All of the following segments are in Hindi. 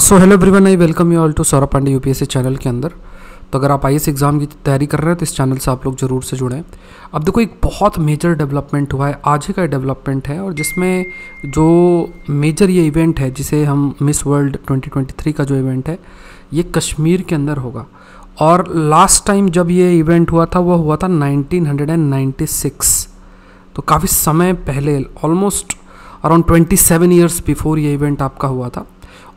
so hello everyone I welcome you all to Saurabh Pandey UPSC channel के अंदर तो अगर आप आई एग्ज़ाम की तैयारी कर रहे हैं तो इस चैनल से आप लोग ज़रूर से जुड़ें अब देखो एक बहुत मेजर डेवलपमेंट हुआ है आज ही का डेवलपमेंट है और जिसमें जो मेजर ये इवेंट है जिसे हम मिस वर्ल्ड 2023 का जो इवेंट है ये कश्मीर के अंदर होगा और लास्ट टाइम जब ये इवेंट हुआ था वह हुआ था नाइनटीन तो काफ़ी समय पहले almost around twenty seven before ये इवेंट आपका हुआ था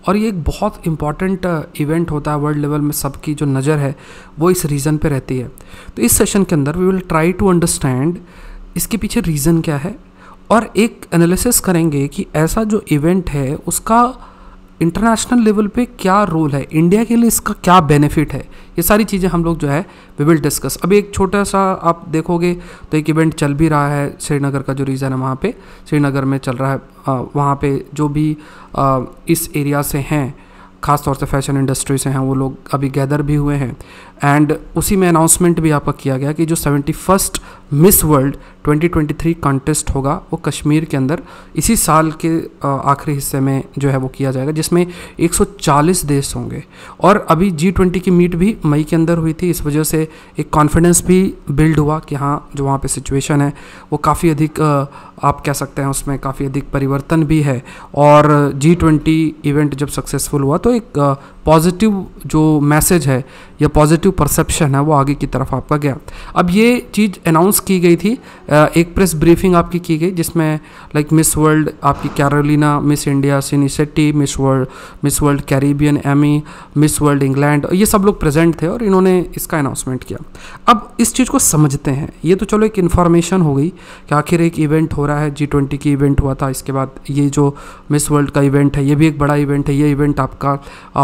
और ये एक बहुत इंपॉर्टेंट इवेंट uh, होता है वर्ल्ड लेवल में सबकी जो नज़र है वो इस रीज़न पे रहती है तो इस सेशन के अंदर we will try to understand इसके पीछे रीज़न क्या है और एक एनालिसिस करेंगे कि ऐसा जो इवेंट है उसका इंटरनेशनल लेवल पे क्या रोल है इंडिया के लिए इसका क्या बेनिफिट है ये सारी चीज़ें हम लोग जो है वी विल डिस्कस अभी एक छोटा सा आप देखोगे तो एक इवेंट चल भी रहा है श्रीनगर का जो रीज़न है वहाँ पे श्रीनगर में चल रहा है वहाँ पे जो भी आ, इस एरिया से हैं खास तौर से फैशन इंडस्ट्री से हैं वो लोग अभी गैदर भी हुए हैं एंड उसी में अनाउंसमेंट भी आपका किया गया कि जो seventy first Miss World 2023 contest होगा वो कश्मीर के अंदर इसी साल के आखिरी हिस्से में जो है वो किया जाएगा जिसमें 140 देश होंगे और अभी जी ट्वेंटी की मीट भी मई के अंदर हुई थी इस वजह से एक कॉन्फिडेंस भी बिल्ड हुआ कि हाँ जो वहाँ पे सिचुएशन है वो काफ़ी अधिक आप कह सकते हैं उसमें काफ़ी अधिक परिवर्तन भी है और जी ट्वेंटी इवेंट जब सक्सेसफुल हुआ तो एक पॉजिटिव जो मैसेज है या पॉजिटिव परसेप्शन है वो आगे की तरफ आपका गया अब ये चीज़ अनाउंस की गई थी एक प्रेस ब्रीफिंग आपकी की गई जिसमें लाइक मिस वर्ल्ड आपकी Carolina Miss India Sini Shetty Miss World Miss World Caribbean Amy Miss World England ये सब लोग प्रेजेंट थे और इन्होंने इसका अनाउंसमेंट किया अब इस चीज़ को समझते हैं ये तो चलो एक इन्फॉर्मेशन हो गई कि आखिर एक इवेंट हो रहा है जी ट्वेंटी की इवेंट हुआ था इसके बाद ये जो मिस वर्ल्ड का इवेंट है ये भी एक बड़ा इवेंट है ये इवेंट आपका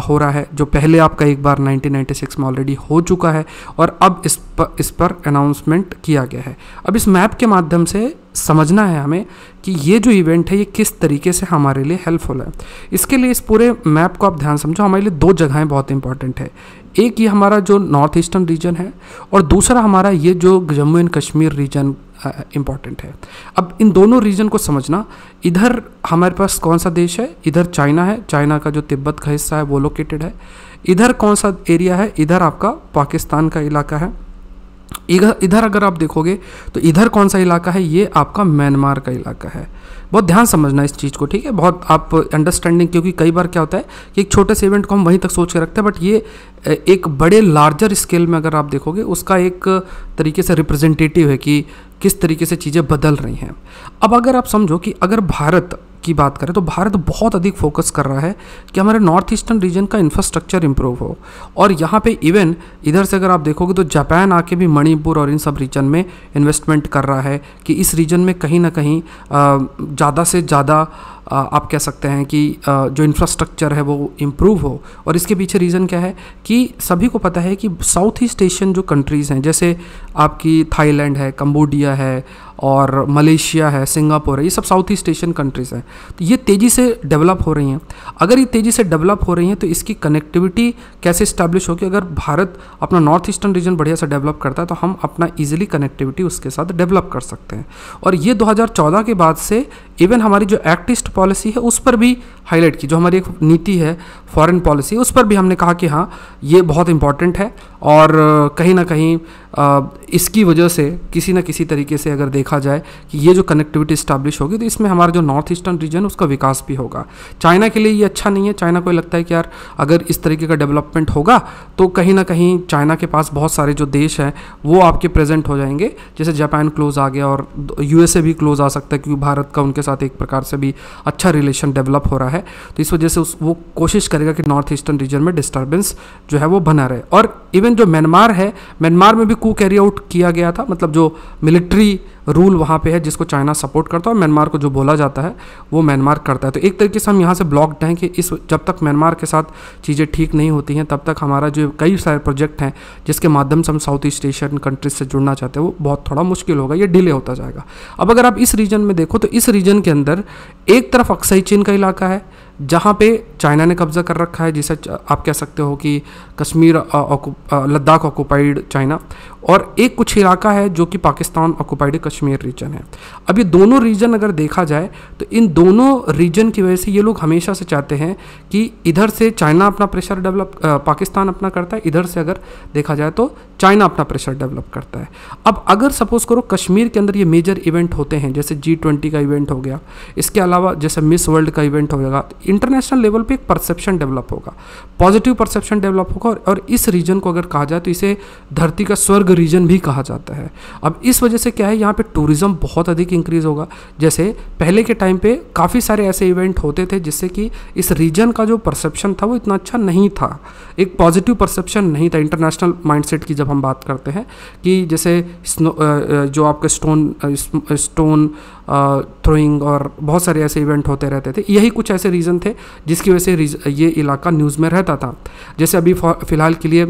हो रहा है जो पहले आपका एक बार 1996 में ऑलरेडी हो चुका है और अब इस पर इस पर अनाउंसमेंट किया गया है अब इस मैप के माध्यम से समझना है हमें कि ये जो इवेंट है ये किस तरीके से हमारे लिए हेल्पफुल है इसके लिए इस पूरे मैप को आप ध्यान समझो हमारे लिए दो जगहें बहुत इंपॉर्टेंट है एक ये हमारा जो नॉर्थ ईस्टर्न रीजन है और दूसरा हमारा ये जो Jammu and Kashmir region important है अब इन दोनों रीजन को समझना इधर हमारे पास कौन सा देश है इधर चाइना है चाइना का जो तिब्बत का हिस्सा है वो लोकेटेड है इधर कौन सा एरिया है इधर आपका पाकिस्तान का इलाका है इधर अगर आप देखोगे तो इधर कौन सा इलाका है ये आपका म्यांमार का इलाका है बहुत ध्यान समझना इस चीज़ को ठीक है बहुत आप अंडरस्टैंडिंग क्योंकि कई बार क्या होता है कि एक छोटे से इवेंट को हम वहीं तक सोच के रखते हैं बट ये एक बड़े लार्जर स्केल में अगर आप देखोगे उसका एक तरीके से रिप्रेजेंटेटिव है कि किस तरीके से चीज़ें बदल रही हैं अब अगर आप समझो कि अगर भारत की बात करें तो भारत बहुत अधिक फोकस कर रहा है कि हमारे नॉर्थ ईस्टर्न रीजन का इंफ्रास्ट्रक्चर इंप्रूव हो और यहाँ पे इवन इधर से अगर आप देखोगे तो जापान आके भी मणि मणिपुर और इन सब रीजन में इन्वेस्टमेंट कर रहा है कि इस रीजन में कहीं ना कहीं ज़्यादा से ज़्यादा आप कह सकते हैं कि जो इंफ्रास्ट्रक्चर है वो इम्प्रूव हो और इसके पीछे रीज़न क्या है कि सभी को पता है कि साउथ ईस्ट एशियन जो कंट्रीज़ हैं जैसे आपकी थाईलैंड है कम्बोडिया है और मलेशिया है सिंगापुर है ये सब साउथ ईस्ट एशियन कंट्रीज़ हैं तो ये तेज़ी से डेवलप हो रही हैं अगर ये तेज़ी से डेवलप हो रही हैं तो इसकी कनेक्टिविटी कैसे इस्टेब्लिश होगी अगर भारत अपना नॉर्थ ईस्टर्न रीजन बढ़िया से डेवलप करता है तो हम अपना ईजिली कनेक्टिविटी उसके साथ डेवलप कर सकते हैं और ये 2014 के बाद से इवन हमारी जो एक्ट ईस्ट पॉलिसी है उस पर भी हाईलाइट की जो हमारी एक नीति है फॉरेन पॉलिसी उस पर भी हमने कहा कि हाँ ये बहुत इंपॉर्टेंट है और कहीं ना कहीं इसकी वजह से किसी न किसी तरीके से अगर देखा जाए कि ये जो कनेक्टिविटी इस्टेब्लिश होगी तो इसमें हमारा जो नॉर्थ ईस्टर्न रीजन उसका विकास भी होगा चाइना के लिए ये अच्छा नहीं है चाइना को लगता है कि यार अगर इस तरीके का डेवलपमेंट होगा तो कहीं ना कहीं चाइना के पास बहुत सारे जो देश हैं वो आपके प्रेजेंट हो जाएंगे जैसे जापान क्लोज आ गया और यूएसए भी क्लोज आ सकता है क्योंकि भारत का उनके साथ एक प्रकार से भी अच्छा रिलेशन डेवलप हो रहा है तो इस वजह से उस वो कोशिश करेगा कि नॉर्थ ईस्टर्न रीजन में डिस्टर्बेंस जो है वो बना रहे और इवन जो म्यांमार है म्यांमार में भी कू कैरी आउट किया गया था मतलब जो मिलिट्री रूल वहाँ पे है जिसको चाइना सपोर्ट करता है और म्यांमार को जो बोला जाता है वो म्यांमार करता है तो एक तरीके से हम यहाँ से ब्लॉक्ड हैं कि इस जब तक म्यांमार के साथ चीज़ें ठीक नहीं होती हैं तब तक हमारा जो कई सारे प्रोजेक्ट हैं जिसके माध्यम से हम साउथ ईस्ट एशियन कंट्रीज से जुड़ना चाहते हैं वो बहुत थोड़ा मुश्किल होगा ये डिले होता जाएगा अब अगर आप इस रीजन में देखो तो इस रीजन के अंदर एक तरफ अक्सई चीन का इलाका है जहाँ पे चाइना ने कब्ज़ा कर रखा है जिसे आप कह सकते हो कि कश्मीर लद्दाख ऑक्यूपाइड चाइना और एक कुछ इलाका है जो कि पाकिस्तान ऑक्युपाइड कश्मीर रीजन है अब ये दोनों रीजन अगर देखा जाए तो इन दोनों रीजन की वजह से ये लोग हमेशा से चाहते हैं कि इधर से चाइना अपना प्रेशर डेवलप पाकिस्तान अपना करता है इधर से अगर देखा जाए तो चाइना अपना प्रेशर डेवलप करता है अब अगर सपोज़ करो कश्मीर के अंदर ये मेजर इवेंट होते हैं जैसे जी ट्वेंटी का इवेंट हो गया इसके अलावा जैसे मिस वर्ल्ड का इवेंट हो जाएगा इंटरनेशनल लेवल पर एक परसेप्शन डेवलप होगा पॉजिटिव परसेप्शन डेवलप होगा और इस रीजन को अगर कहा जाए तो इसे धरती का स्वर्ग रीजन भी कहा जाता है अब इस वजह से क्या है यहाँ पे टूरिज़्म बहुत अधिक इंक्रीज़ होगा जैसे पहले के टाइम पे काफ़ी सारे ऐसे इवेंट होते थे जिससे कि इस रीजन का जो परसेप्शन था वो इतना अच्छा नहीं था एक पॉजिटिव परसेप्शन नहीं था इंटरनेशनल माइंडसेट की जब हम बात करते हैं कि जैसे जो आपके स्टोन स्टोन थ्रोइंग और बहुत सारे ऐसे इवेंट होते रहते थे यही कुछ ऐसे रीज़न थे जिसकी वजह से ये इलाका न्यूज़ में रहता था जैसे अभी फिलहाल के लिए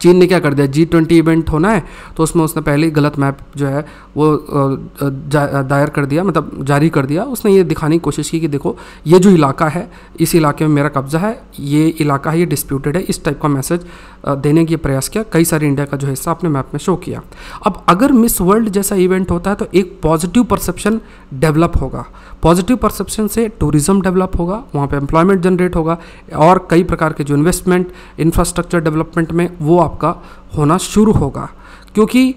चीन ने क्या कर दिया जी ट्वेंटी इवेंट होना है तो उसमें उसने पहले ही गलत मैप जो है वो दायर कर दिया मतलब जारी कर दिया उसने ये दिखाने की कोशिश की कि देखो ये जो इलाका है इस इलाके में मेरा कब्ज़ा है ये इलाका है ये डिस्प्यूटेड है इस टाइप का मैसेज देने की प्रयास किया कई सारे इंडिया का जो हिस्सा अपने मैप में शो किया अब अगर मिस वर्ल्ड जैसा इवेंट होता है तो एक पॉजिटिव परसेप्शन डेवलप होगा पॉजिटिव परसेप्शन से टूरिज़्म डेवलप होगा वहाँ पर एम्प्लॉयमेंट जनरेट होगा और कई प्रकार के जो इन्वेस्टमेंट इंफ्रास्ट्रक्चर डेवलपमेंट में वो आपका होना शुरू होगा क्योंकि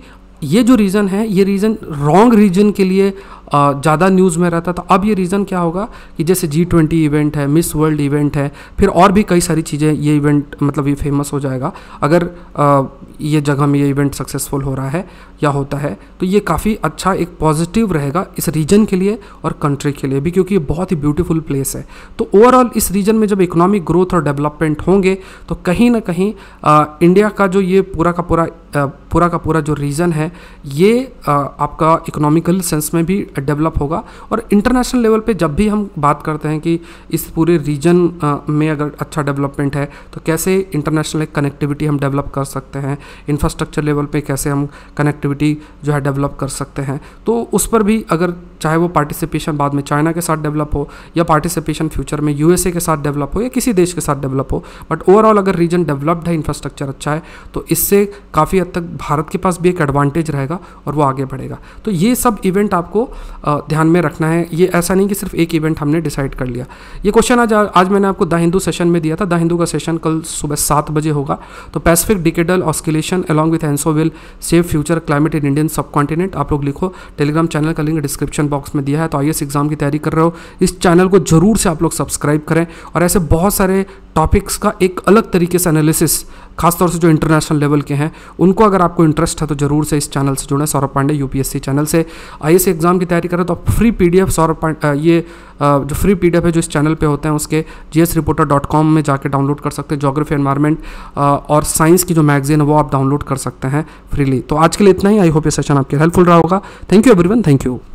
ये जो रीज़न है ये रीज़न रॉन्ग रीजन के लिए ज़्यादा न्यूज़ में रहता था तो अब ये रीज़न क्या होगा कि जैसे जी ट्वेंटी इवेंट है मिस वर्ल्ड इवेंट है फिर और भी कई सारी चीज़ें ये इवेंट मतलब ये फेमस हो जाएगा अगर आ, ये जगह में ये इवेंट सक्सेसफुल हो रहा है या होता है तो ये काफ़ी अच्छा एक पॉजिटिव रहेगा इस रीजन के लिए और कंट्री के लिए भी क्योंकि ये बहुत ही ब्यूटीफुल प्लेस है तो ओवरऑल इस रीजन में जब इकोनॉमिक ग्रोथ और डेवलपमेंट होंगे तो कहीं ना कहीं आ, इंडिया का जो ये पूरा का पूरा आ, पूरा का पूरा जो रीजन है ये आ, आपका इकोनॉमिकल सेंस में भी डेवलप होगा और इंटरनेशनल लेवल पे जब भी हम बात करते हैं कि इस पूरे रीजन में अगर अच्छा डेवलपमेंट है तो कैसे इंटरनेशनल कनेक्टिविटी हम डेवलप कर सकते हैं इंफ्रास्ट्रक्चर लेवल पे कैसे हम कनेक्टिविटी जो है डेवलप कर सकते हैं तो उस पर भी अगर चाहे वो पार्टिसिपेशन बाद में चाइना के साथ डेवलप हो या पार्टिसिपेशन फ्यूचर में यूएसए के साथ डेवलप हो या किसी देश के साथ डेवलप हो बट ओवरऑल अगर रीजन डेवलप्ड है इंफ्रास्ट्रक्चर अच्छा है तो इससे काफ़ी हद तक भारत के पास भी एक एडवांटेज रहेगा और वो आगे बढ़ेगा तो ये सब इवेंट आपको ध्यान में रखना है ये ऐसा नहीं कि सिर्फ एक इवेंट हमने डिसाइड कर लिया ये क्वेश्चन आज आज मैंने आपको द हिंदू सेशन में दिया था द हिंदू का सेशन कल सुबह सात बजे होगा तो Pacific decadal oscillation along with ENSO will save future climate in Indian subcontinent आप लोग लिखो टेलीग्राम चैनल का लिंक डिस्क्रिप्शन बॉक्स में दिया है तो आई एग्ज़ाम की तैयारी कर रहे हो इस चैनल को जरूर से आप लोग सब्सक्राइब करें और ऐसे बहुत सारे टॉपिक्स का एक अलग तरीके से एनालिसिस खासतौर से जो इंटरनेशनल लेवल के हैं उनको अगर आपको इंटरेस्ट है तो जरूर से इस चैनल से जुड़ें सौरभ पांडे यूपीएससी चैनल से आई एग्ज़ाम की तैयारी करें तो आप फ्री पीडीएफ सौरभ पांडे ये जो फ्री पीडीएफ है जो इस चैनल पे होते हैं उसके G S reporter dot com में जाकर डाउनलोड कर सकते हैं जोग्राफी एनवायरमेंट और साइंस की जो मैगजीन है वो आप डाउनलोड कर सकते हैं फ्रीली तो आज के लिए इतना ही आई होप ये सेशन आपके हेल्पफुल रहा होगा thank you everyone thank you